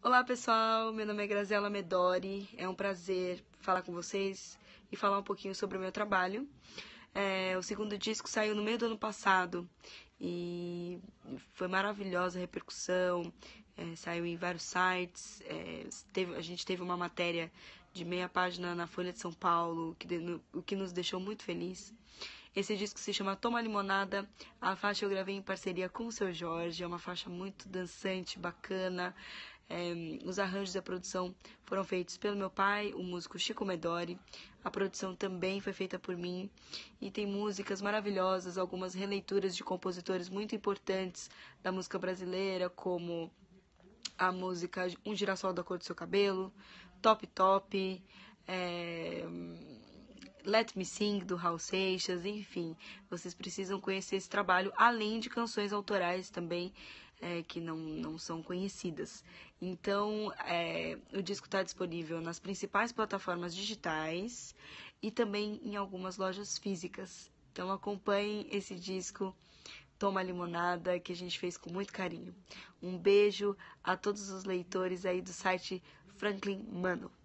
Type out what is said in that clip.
Olá pessoal, meu nome é Graziela Medori, é um prazer falar com vocês e falar um pouquinho sobre o meu trabalho. É, o segundo disco saiu no meio do ano passado e foi maravilhosa a repercussão, é, saiu em vários sites, é, teve, a gente teve uma matéria de meia página na Folha de São Paulo, que de, no, o que nos deixou muito feliz. Esse disco se chama Toma Limonada. A faixa eu gravei em parceria com o seu Jorge. É uma faixa muito dançante, bacana. É, os arranjos e a produção foram feitos pelo meu pai, o músico Chico Medori. A produção também foi feita por mim. E tem músicas maravilhosas, algumas releituras de compositores muito importantes da música brasileira, como a música Um Girassol da Cor do Seu Cabelo, Top Top, é, Let Me Sing, do Raul Seixas, enfim. Vocês precisam conhecer esse trabalho, além de canções autorais também, é, que não, não são conhecidas. Então, é, o disco está disponível nas principais plataformas digitais e também em algumas lojas físicas. Então, acompanhem esse disco Toma Limonada, que a gente fez com muito carinho. Um beijo a todos os leitores aí do site Franklin Mano.